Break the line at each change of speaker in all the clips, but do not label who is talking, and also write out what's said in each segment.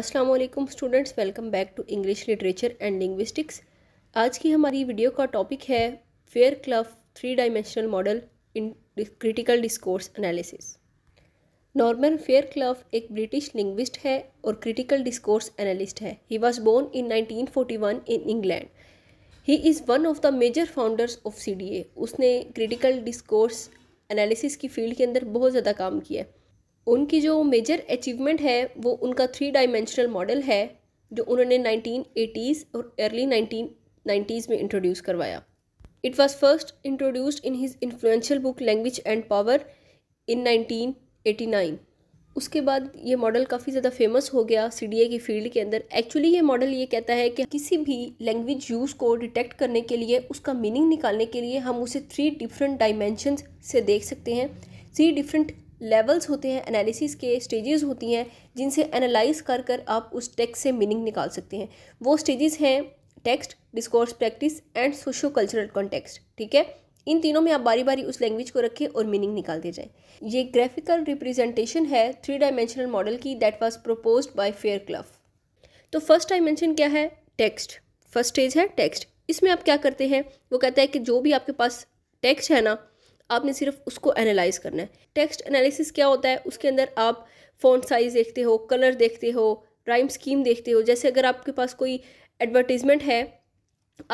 अस्सलाम वालेकुम students welcome back to English literature and linguistics आज की हमारी वीडियो का टॉपिक है Fairclough three dimensional model in critical discourse analysis Norman Fairclough एक ब्रिटिश लिंग्विस्ट है और क्रिटिकल डिस्कोर्स एनालिस्ट है he was born in 1941 in England he is one of the major founders of C उसने critical discourse analysis की field के अंदर बहुत ज़्यादा काम किया है उनकी जो मेजर अचीवमेंट है वो उनका थ्री डायमेंशनल मॉडल है जो उन्होंने नाइनटीन एटीज़ और अर्ली नाइनटीन नाइन्टीज़ में इंट्रोड्यूस करवाया it was first introduced in his influential book Language and Power in 1989 उसके बाद ये मॉडल काफ़ी ज़्यादा फेमस हो गया सी की फील्ड के अंदर एक्चुअली ये मॉडल ये कहता है कि किसी भी लैंग्वेज यूज़ को डिटेक्ट करने के लिए उसका मीनिंग निकालने के लिए हम उसे थ्री डिफरेंट डायमेंशन से देख सकते हैं थ्री डिफरेंट लेवल्स होते हैं एनालिसिस के स्टेजेस होती हैं जिनसे एनालाइज कर कर आप उस टेक्स्ट से मीनिंग निकाल सकते हैं वो स्टेजेस हैं text discourse practice and sociocultural context ठीक है इन तीनों में आप बारी बारी उस लैंग्वेज को रखें और मीनिंग निकाल दिया जाए ये ग्राफिकल रिप्रेजेंटेशन है थ्री डायमेंशनल मॉडल की that was propose by Fairclough तो फर्स्ट डायमेंशन क्या है टेक्स्ट फर्स्ट स्टेज है टेक्स्ट इसमें आप क्या करते हैं वो कहता है कि जो भी आपके पास टेक्स्ट है ना आपने सिर्फ उसको एनालाइज करना है टेक्स्ट एनालिसिस क्या होता है उसके अंदर आप फ़ोन साइज़ देखते हो कलर देखते हो राइम स्कीम देखते हो जैसे अगर आपके पास कोई एडवर्टीज़मेंट है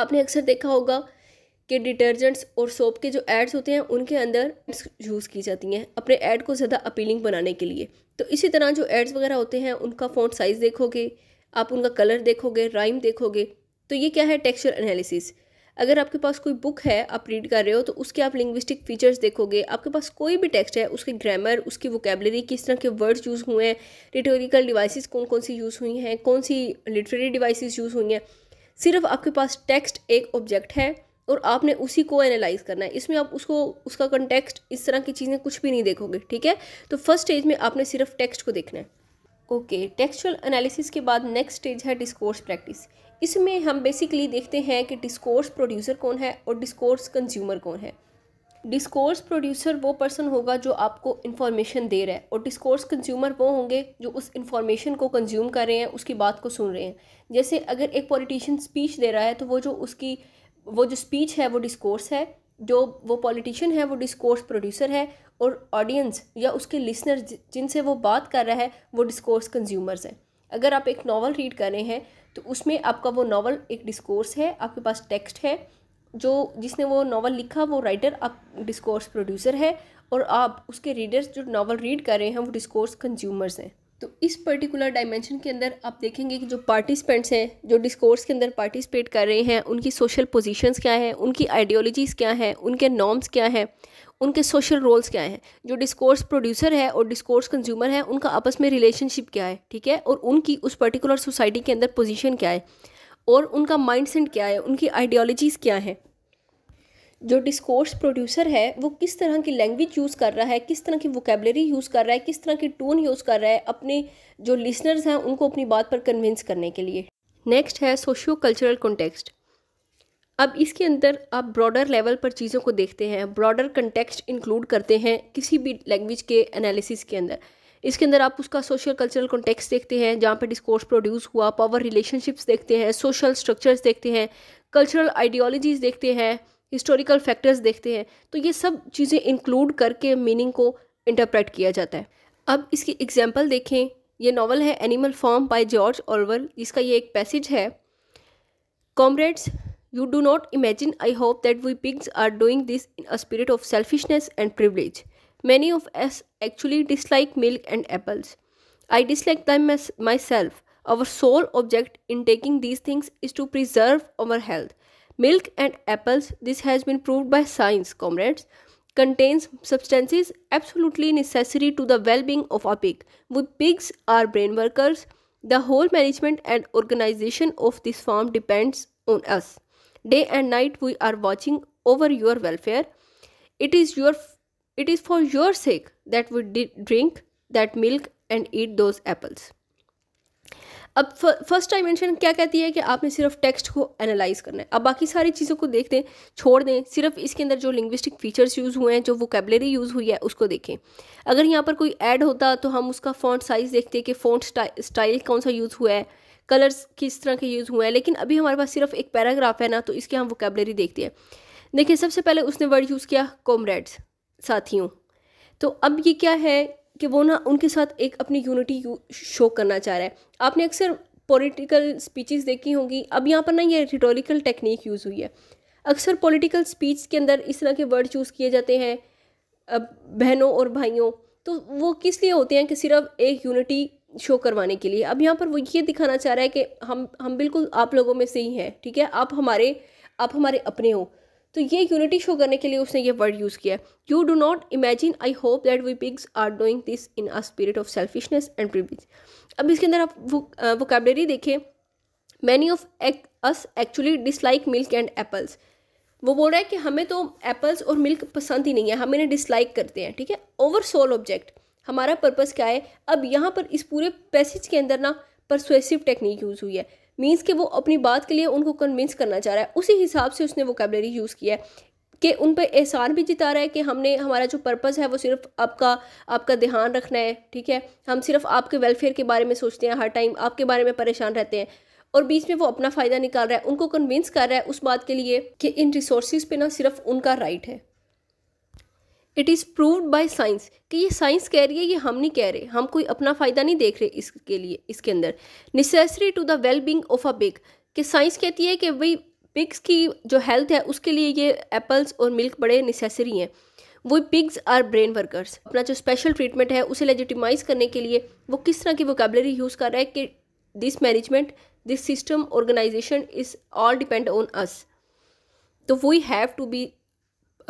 आपने अक्सर देखा होगा कि डिटर्जेंट्स और सोप के जो एड्स होते हैं उनके अंदर यूज़ की जाती हैं अपने ऐड को ज़्यादा अपीलिंग बनाने के लिए तो इसी तरह जो एड्स वगैरह होते हैं उनका फ़ॉन्ट साइज़ देखोगे आप उनका कलर देखोगे राइम देखोगे तो ये क्या है टेक्सचर एनालिसिस अगर आपके पास कोई बुक है आप रीड कर रहे हो तो उसके आप लिंग्विस्टिक फीचर्स देखोगे आपके पास कोई भी टेक्स्ट है उसकी ग्रामर उसकी वोकेबलरी किस तरह के वर्ड्स यूज़ हुए हैं रिटोरिकल डिवाइसेस कौन कौन सी यूज़ हुई हैं कौन सी लिटरेरी डिवाइसेस यूज़ हुई हैं सिर्फ आपके पास टेक्स्ट एक ऑब्जेक्ट है और आपने उसी को एनालाइज करना है इसमें आप उसको उसका कंटेक्स्ट इस तरह की चीज़ें कुछ भी नहीं देखोगे ठीक है तो फर्स्ट स्टेज में आपने सिर्फ टेक्स्ट को देखना है ओके टेक्सचुअल एनालिसिस के बाद नेक्स्ट स्टेज है डिस्कोर्स प्रैक्टिस इसमें हम बेसिकली देखते हैं कि डिस्कोर्स प्रोड्यूसर कौन है और डिस्कोर्स कंज्यूमर कौन है डिस्कोर्स प्रोड्यूसर वो पर्सन होगा जो आपको इन्फॉर्मेशन दे रहा है और डिस्कोर्स कंज्यूमर वो होंगे जो उस इन्फॉर्मेशन को कंज्यूम कर रहे हैं उसकी बात को सुन रहे हैं जैसे अगर एक पॉलिटिशियन स्पीच दे रहा है तो वो जो उसकी वो जो स्पीच है वो डिस्कोर्स है जो वो पॉलिटिशियन है वो डिस्कोर्स प्रोड्यूसर है और ऑडियंस या उसके लिसनर जिनसे वो बात कर रहा है वो डिस्कोर्स कंज्यूमर्स हैं अगर आप एक नावल रीड कर रहे हैं तो उसमें आपका वो नावल एक डिस्कोर्स है आपके पास टेक्स्ट है जो जिसने वो नावल लिखा वो राइटर आप डिस्कोर्स प्रोड्यूसर है और आप उसके रीडर्स जो नावल रीड कर रहे हैं वो डिस्कोर्स कंज्यूमर्स हैं तो इस पर्टिकुलर डायमेंशन के अंदर आप देखेंगे कि जो पार्टिसिपेंट्स हैं जो डिस्कोर्स के अंदर पार्टिसिपेट कर रहे हैं उनकी सोशल पोजीशंस क्या हैं उनकी आइडियोलॉजीज़ क्या हैं उनके नॉर्म्स क्या हैं उनके सोशल रोल्स क्या हैं जो डिस्कोर्स प्रोड्यूसर है और डिस्कोर्स कंज्यूमर है उनका आपस में रिलेशनशिप क्या है ठीक है और उनकी उस पर्टिकुलर सोसाइटी के अंदर पोजीशन क्या है और उनका माइंड क्या है उनकी आइडियोलॉजीज़ क्या हैं जो डिस्कोर्स प्रोड्यूसर है वो किस तरह की लैंग्वेज यूज़ कर रहा है किस तरह की वोकेबलरी यूज़ कर रहा है किस तरह की टोन यूज़ कर रहा है अपने जो लिसनर्स हैं उनको अपनी बात पर कन्विंस करने के लिए नेक्स्ट है सोशियो कल्चरल कॉन्टेक्स्ट अब इसके अंदर आप ब्रॉडर लेवल पर चीज़ों को देखते हैं ब्रॉडर कंटेक्स्ट इंक्लूड करते हैं किसी भी लैंग्वेज के एनालिसिस के अंदर इसके अंदर आप उसका सोशल कल्चरल कॉन्टेक्स देखते हैं जहाँ पर डिस्कोर्स प्रोड्यूस हुआ पावर रिलेशनशिप्स देखते हैं सोशल स्ट्रक्चर्स देखते हैं कल्चरल आइडियोलॉजीज़ देखते हैं हिस्टोरिकल फैक्टर्स देखते हैं तो ये सब चीज़ें इंक्लूड करके मीनिंग को इंटरप्रेट किया जाता है अब इसकी एग्जाम्पल देखें यह नावल है Animal Farm by George Orwell जिसका ये एक पैसेज है comrades you do not imagine I hope that we pigs are doing this in a spirit of selfishness and privilege many of us actually dislike milk and apples I dislike them myself our sole object in taking these things is to preserve our health Milk and apples, this has been proved by science, comrades, contains substances absolutely necessary to the well being of a pig. We pigs are brain workers. The whole management and organization of this farm depends on us. Day and night we are watching over your welfare. It is your it is for your sake that we drink that milk and eat those apples. अब first dimension क्या कहती है कि आपने सिर्फ text को analyse करना है अब बाकी सारी चीज़ों को देख दें छोड़ दें सिर्फ इसके अंदर जो लिंग्विस्टिक फीचर्स यूज़ हुए हैं जो वोकेबलरी यूज़ हुई है उसको देखें अगर यहाँ पर कोई ऐड होता तो हम उसका फ़ॉन्ट साइज़ देखते कि फ़ॉन्ट स्टाइल कौन सा यूज़ हुआ है कलर्स किस तरह के यूज़ हुए हैं लेकिन अभी हमारे पास सिर्फ एक पैराग्राफ है ना तो इसकी हम वोकेबलरी देखते हैं देखिए सबसे पहले उसने वर्ड यूज़ किया कॉमरेड्स साथियों तो अब ये क्या है कि वो ना उनके साथ एक अपनी यूनिटी शो करना चाह रहा है आपने अक्सर पॉलिटिकल स्पीचेस देखी होंगी अब यहाँ पर ना ये रिटोरिकल टेक्निक यूज़ हुई है अक्सर पॉलिटिकल स्पीच के अंदर इस तरह के वर्ड चूज़ किए जाते हैं बहनों और भाइयों तो वो किस लिए होते हैं कि सिर्फ एक यूनिटी शो करवाने के लिए अब यहाँ पर वो ये दिखाना चाह रहा है कि हम हम बिल्कुल आप लोगों में से ही हैं ठीक है आप हमारे आप हमारे अपने हो तो ये यूनिटी शो करने के लिए उसने ये वर्ड यूज़ किया है you do not imagine I hope that we pigs are doing this in a spirit of selfishness and privilege अब इसके अंदर आप वो वोकेबलरी देखें many of us actually dislike milk and apples वो बोल रहा है कि हमें तो एप्पल्स और मिल्क पसंद ही नहीं है हम इन्हें डिसलाइक करते हैं ठीक है ओवर सोल ऑब्जेक्ट हमारा पर्पज़ क्या है अब यहाँ पर इस पूरे पैसेज के अंदर ना परसुएसिव टेक्निक यूज़ हुई है मीन्स कि वो अपनी बात के लिए उनको कन्विंस करना चाह रहा है उसी हिसाब से उसने वोकेबलरी यूज़ किया है कि उन पर एहसान भी जिता रहा है कि हमने हमारा जो पर्पज़ है वो सिर्फ आपका आपका ध्यान रखना है ठीक है हम सिर्फ आपके वेलफेयर के बारे में सोचते हैं हर टाइम आपके बारे में परेशान रहते हैं और बीच में वो अपना फ़ायदा निकाल रहा है उनको कन्विंस कर रहा है उस बात के लिए कि इन रिसोर्स पे ना सिर्फ उनका राइट है it is proved by science कि ये साइंस कह रही है ये हम नहीं कह रहे हम कोई अपना फ़ायदा नहीं देख रहे इसके लिए इसके अंदर necessary to the well being of a pig कि साइंस कहती है कि भाई पिग्स की जो हेल्थ है उसके लिए ये एप्पल्स और मिल्क बड़े नेसेसरी हैं वो पिग्स आर ब्रेन वर्कर्स अपना जो स्पेशल ट्रीटमेंट है उसे लेजिटिमाइज करने के लिए वो किस तरह की वोकेबलरी यूज़ कर रहा है कि this management this system organisation is all depend on us तो we have to be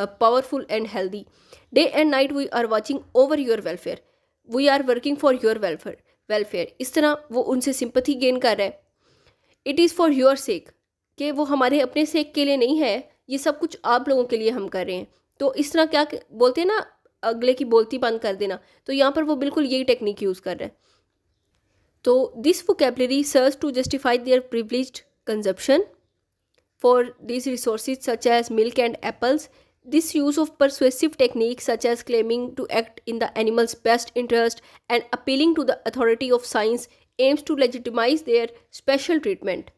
powerful and healthy. Day and night we are watching over your welfare. We are working for your welfare. Welfare इस तरह वो उनसे sympathy gain कर रहे हैं it is for your sake कि वो हमारे अपने सेक के लिए नहीं है ये सब कुछ आप लोगों के लिए हम कर रहे हैं तो इस तरह क्या बोलते हैं ना अगले की बोलती बंद कर देना तो यहाँ पर वो बिल्कुल यही टेक्निक यूज़ कर रहे हैं तो this vocabulary serve to justify their privileged consumption for this resources such as milk and apples This use of persuasive techniques such as claiming to act in the animal's best interest and appealing to the authority of science aims to legitimize their special treatment.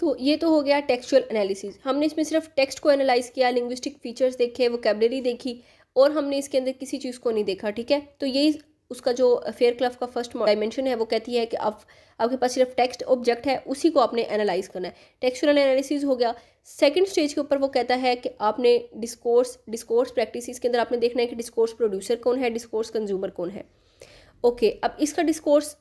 तो ये तो हो गया textual analysis हमने इसमें सिर्फ text को analyse किया लिंग्विस्टिक फीचर्स देखे वोकेबलरी देखी और हमने इसके अंदर किसी चीज़ को नहीं देखा ठीक है तो यही उसका जो फेयर क्लफ का फर्स्ट डायमेंशन है वो कहती है कि आप आपके पास सिर्फ टेक्स्ट ऑब्जेक्ट है उसी को आपने एनालाइज करना है टेक्सचुरल एनालिसिस हो गया सेकंड स्टेज के ऊपर वो कहता है कि आपने डिस्कोर्स डिस्कोर्स प्रैक्टिस के अंदर आपने देखना है कि डिस्कोर्स प्रोड्यूसर कौन है डिस्कोर्स कंज्यूमर कौन है ओके okay, अब इसका डिस्कोर्स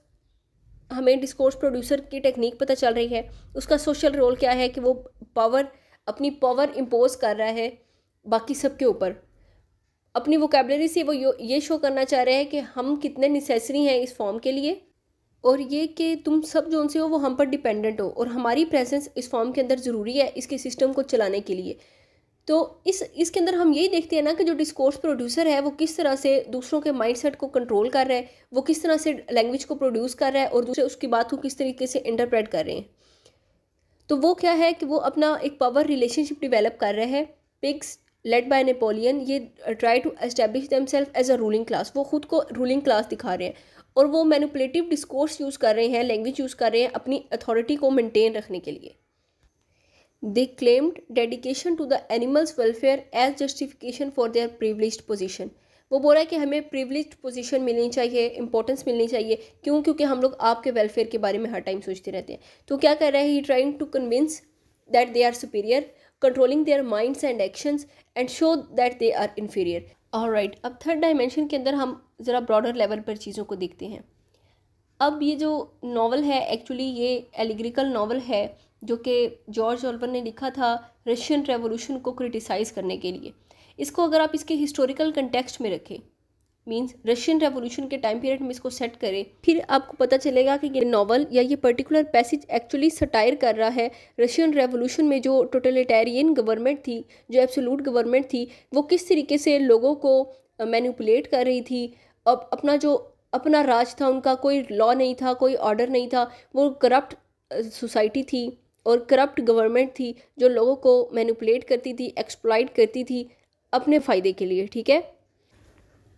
हमें डिस्कोर्स प्रोड्यूसर की टेक्निक पता चल रही है उसका सोशल रोल क्या है कि वो पावर अपनी पावर इम्पोज कर रहा है बाकी सबके ऊपर अपनी वोकेबलरी से वो ये शो करना चाह रहे हैं कि हम कितने नेसेसरी हैं इस फॉर्म के लिए और ये कि तुम सब जो उनसे हो वो हम पर डिपेंडेंट हो और हमारी प्रेजेंस इस फॉर्म के अंदर ज़रूरी है इसके सिस्टम को चलाने के लिए तो इस इसके अंदर हम यही देखते हैं ना कि जो डिस्कोर्स प्रोड्यूसर है वो किस तरह से दूसरों के माइंडसेट को कंट्रोल कर रहा है वो किस तरह से लैंग्वेज को प्रोड्यूस कर रहा है और दूसरे उसकी बात को किस तरीके से इंटरप्रेट कर रहे हैं तो वो क्या है कि वो अपना एक पावर रिलेशनशिप डिवेलप कर रहे हैं पिग्स लेड बाय नेपोलियन ये try to establish them self as a ruling class वो खुद को रूलिंग क्लास दिखा रहे हैं और वो मैनुपलेटिव डिस्कोर्स यूज़ कर रहे हैं लैंग्वेज यूज़ कर रहे हैं अपनी अथॉरिटी को मेनटेन रखने के लिए they claimed dedication to the animals welfare as justification for their privilege position वो बोल रहा है कि हमें प्रिवलिज पोजीशन मिलनी चाहिए इंपॉर्टेंस मिलनी चाहिए क्यों क्योंकि हम लोग आपके वेलफेयर के बारे में हर टाइम सोचते रहते हैं तो क्या कर रहा है he trying to convince that they are superior controlling their minds and actions and show that they are inferior और राइट अब थर्ड डायमेंशन के अंदर हम ज़रा ब्रॉडर लेवल पर चीज़ों को देखते हैं अब ये जो नावल है एक्चुअली ये एलिग्रिकल नावल है जो कि जॉर्ज ऑल्वर ने लिखा था रशियन रेवोल्यूशन को क्रिटिसाइज़ करने के लिए इसको अगर आप इसके हिस्टोरिकल कंटेक्स्ट में रखें मीन्स रशियन रेवोल्यूशन के टाइम पीरियड में इसको सेट करें फिर आपको पता चलेगा कि ये नॉवल या ये पर्टिकुलर पैसेज एक्चुअली सटायर कर रहा है रशियन रेवोल्यूशन में जो टोटलिटेरियन गवर्नमेंट थी जो एब्सोलूट गवर्नमेंट थी वो किस तरीके से लोगों को मैनिपुलेट कर रही थी अब अपना जो अपना राज था उनका कोई लॉ नहीं था कोई ऑर्डर नहीं था वो करप्ट सोसाइटी थी और करप्ट गवर्नमेंट थी जो लोगों को मैनिपुलेट करती थी एक्सप्लाइट करती थी अपने फ़ायदे के लिए ठीक है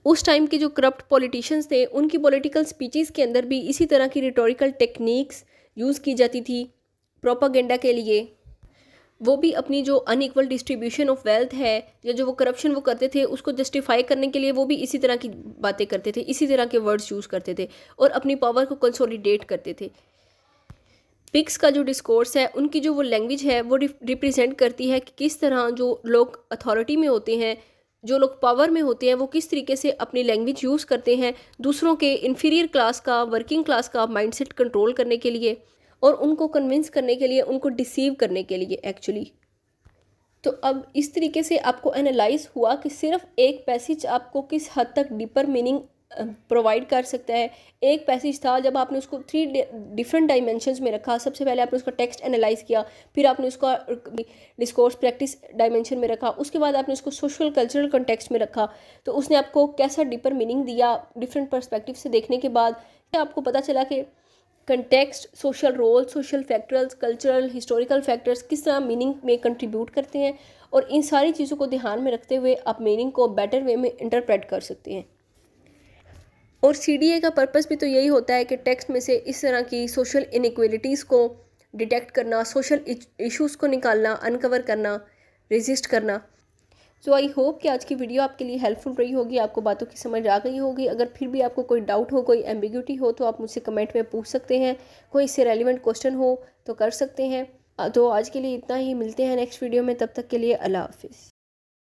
उस टाइम के जो करप्ट पॉलिटिशियंस थे उनकी पॉलिटिकल स्पीचेस के अंदर भी इसी तरह की रिटोरिकल टेक्निक्स यूज़ की जाती थी प्रोपागेंडा के लिए वो भी अपनी जो अनइक्वल डिस्ट्रीब्यूशन ऑफ वेल्थ है या जो वो करप्शन वो करते थे उसको जस्टिफाई करने के लिए वो भी इसी तरह की बातें करते थे इसी तरह के वर्ड्स यूज़ करते थे और अपनी पावर को कंसोलिडेट करते थे पिक्स का जो डिस्कोर्स है उनकी जो वो लैंग्वेज है वो रिप्रेजेंट करती है कि किस तरह जो लोग अथॉरिटी में होते हैं जो लोग पावर में होते हैं वो किस तरीके से अपनी लैंग्वेज यूज़ करते हैं दूसरों के इन्फीरियर क्लास का वर्किंग क्लास का माइंडसेट कंट्रोल करने के लिए और उनको कन्विंस करने के लिए उनको डिसीव करने के लिए एक्चुअली तो अब इस तरीके से आपको एनालाइज हुआ कि सिर्फ एक पैसेज आपको किस हद तक डीपर मीनिंग प्रोवाइड कर सकता है एक पैसेज था जब आपने उसको थ्री डिफरेंट डायमेंशंस में रखा सबसे पहले आपने उसका टेक्स्ट एनालाइज किया फिर आपने उसका डिस्कोर्स प्रैक्टिस डायमेंशन में रखा उसके बाद आपने उसको सोशल कल्चरल कंटेक्स्ट में रखा तो उसने आपको कैसा डीपर मीनिंग दिया डिफरेंट परस्पेक्टिव से देखने के बाद आपको पता चला कि context social role social factors cultural historical factors किस तरह मीनिंग में कंट्रीब्यूट करते हैं और इन सारी चीज़ों को ध्यान में रखते हुए आप मीनिंग को बेटर वे में इंटरप्रेट कर सकते हैं और सी का पर्पज़ भी तो यही होता है कि टेक्स्ट में से इस तरह की सोशल इनिक्वलिटीज़ को डिटेक्ट करना सोशल इश्यूज़ को निकालना अनकवर करना रेजिस्ट करना सो आई होप कि आज की वीडियो आपके लिए हेल्पफुल रही होगी आपको बातों की समझ आ गई होगी अगर फिर भी आपको कोई डाउट हो कोई एम्बिग्यूटी हो तो आप मुझसे कमेंट में पूछ सकते हैं कोई इससे रेलिवेंट क्वेश्चन हो तो कर सकते हैं तो आज के लिए इतना ही मिलते हैं नेक्स्ट वीडियो में तब तक के लिए अल्लाह हाफिज़